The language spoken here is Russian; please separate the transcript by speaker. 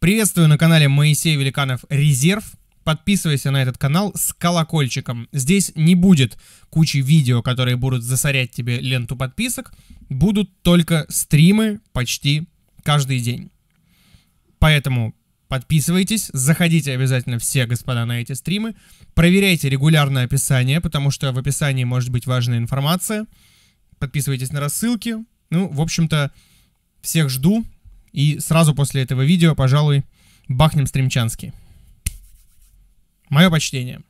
Speaker 1: Приветствую на канале Моисей Великанов Резерв. Подписывайся на этот канал с колокольчиком. Здесь не будет кучи видео, которые будут засорять тебе ленту подписок. Будут только стримы почти каждый день. Поэтому подписывайтесь, заходите обязательно все, господа, на эти стримы. Проверяйте регулярное описание, потому что в описании может быть важная информация. Подписывайтесь на рассылки. Ну, в общем-то, всех жду. И сразу после этого видео, пожалуй, бахнем стримчанский. Мое почтение.